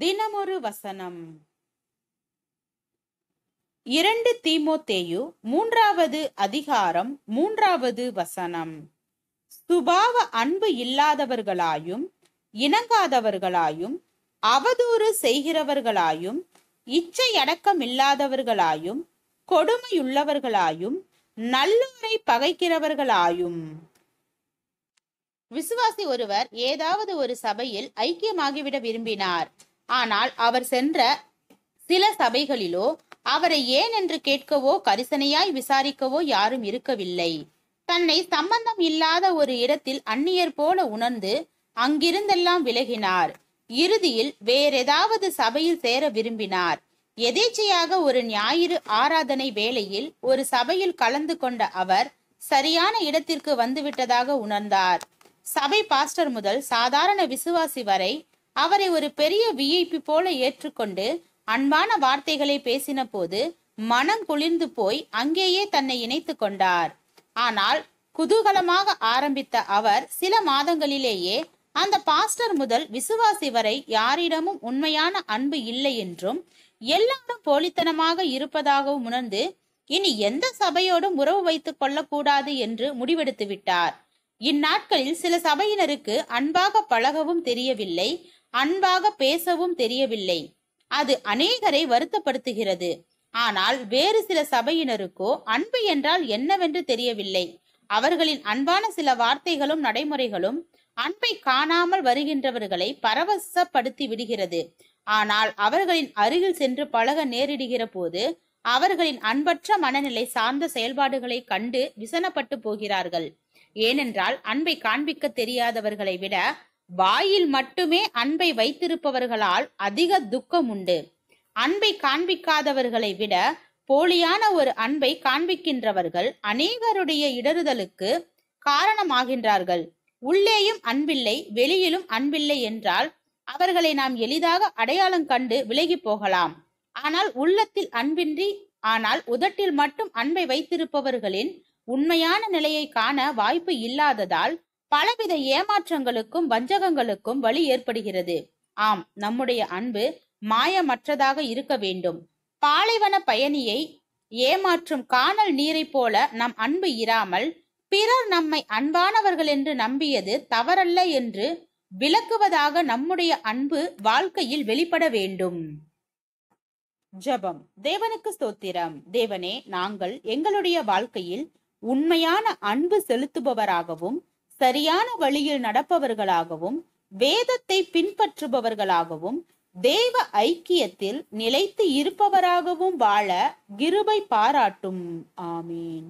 தினமொரு வசனம் இரண்டு தீமோத்தேயு மூன்றாவது அதிகாரம் மூன்றாவது வசனம் சுபாவ அன்பு இல்லாதவர்களாயும் இணங்காதவர்களாயும் அவதூறு செய்கிறவர்களாயும் இச்சையடக்கம் இல்லாதவர்களாயும் கொடுமையுள்ளவர்களாயும் நல்லோரை பகைக்கிறவர்களாயும் விசுவாசி ஒருவர் ஏதாவது ஒரு சபையில் ஐக்கியமாகிவிட விரும்பினார் ஆனால் அவர் சென்ற சில சபைகளிலோ அவரை ஏன் என்று கேட்கவோ கரிசனையாய் விசாரிக்கவோ யாரும் இருக்கவில்லை தன்னை சம்பந்தம் இல்லாத ஒரு இடத்தில் அந்நியர் போல உணர்ந்து அங்கிருந்தெல்லாம் விலகினார் இறுதியில் வேறேதாவது சபையில் சேர விரும்பினார் எதேச்சையாக ஒரு ஞாயிறு ஆராதனை வேளையில் ஒரு சபையில் கலந்து கொண்ட அவர் சரியான இடத்திற்கு வந்துவிட்டதாக உணர்ந்தார் சபை பாஸ்டர் முதல் சாதாரண விசுவாசி வரை அவரை ஒரு பெரிய விஐபி போல ஏற்றுக்கொண்டு அன்பான வார்த்தைகளை பேசின போது மனம் குளிர்ந்து போய் அங்கேயே தன்னை இணைத்து கொண்டார் ஆனால் குதூகலமாக ஆரம்பித்த அவர் சில மாதங்களிலேயே அந்த பாஸ்டர் முதல் விசுவாசி வரை யாரிடமும் உண்மையான அன்பு இல்லை என்றும் எல்லாரும் போலித்தனமாக இருப்பதாகவும் உணர்ந்து இனி எந்த சபையோடும் உறவு வைத்துக் கொள்ளக்கூடாது என்று முடிவெடுத்து விட்டார் இந்நாட்களில் சில சபையினருக்கு அன்பாக பழகவும் தெரியவில்லை அன்பாக பேசவும் தெரியவில்லை அது அநேகரை வருத்தப்படுத்துகிறது ஆனால் வேறு சில சபையினருக்கோ அன்பு என்றால் என்னவென்று தெரியவில்லை அவர்களின் அன்பான சில வார்த்தைகளும் நடைமுறைகளும் அன்பை காணாமல் வருகின்றவர்களை பரவசப்படுத்தி விடுகிறது ஆனால் அவர்களின் அருகில் சென்று பழக நேரிடுகிற போது அவர்களின் அன்பற்ற மனநிலை சார்ந்த செயல்பாடுகளை கண்டு விசனப்பட்டு போகிறார்கள் ஏனென்றால் அன்பை காண்பிக்க தெரியாதவர்களை விட வாயில் மட்டுமே அன்பை வைத்திருப்பவர்களால் அதிக துக்கம் உண்டு அன்பை காண்பிக்காதவர்களை விட போலியான ஒரு அன்பை காண்பிக்கின்றவர்கள் அநேகருடைய இடறுதலுக்கு காரணமாகின்றார்கள் உள்ளேயும் அன்பில்லை வெளியிலும் அன்பில்லை என்றால் அவர்களை நாம் எளிதாக அடையாளம் கண்டு விலகி போகலாம் ஆனால் உள்ளத்தில் அன்பின்றி ஆனால் உதட்டில் மட்டும் அன்பை வைத்திருப்பவர்களின் உண்மையான நிலையை காண வாய்ப்பு இல்லாததால் பலவித ஏமாற்றங்களுக்கும் வஞ்சகங்களுக்கும் வழி ஏற்படுகிறது ஆம் நம்முடைய அன்பு மாயமற்றதாக இருக்க வேண்டும் பாலைவன பயணியை ஏமாற்றும் காணல் நீரை போல நம் அன்பு இராமல் பிறர் நம்மை அன்பானவர்கள் என்று நம்பியது தவறல்ல என்று விளக்குவதாக நம்முடைய அன்பு வாழ்க்கையில் வெளிப்பட வேண்டும் ஜபம் தேவனுக்கு ஸ்தோத்திரம் தேவனே நாங்கள் எங்களுடைய வாழ்க்கையில் உண்மையான அன்பு செலுத்துபவராகவும் சரியான வழியில் நடப்பவர்களாகவும் வேதத்தை பின்பற்றுபவர்களாகவும் தேவ ஐக்கியத்தில் நிலைத்து இருப்பவராகவும் வாழ கிருபை பாராட்டும் ஆமீன்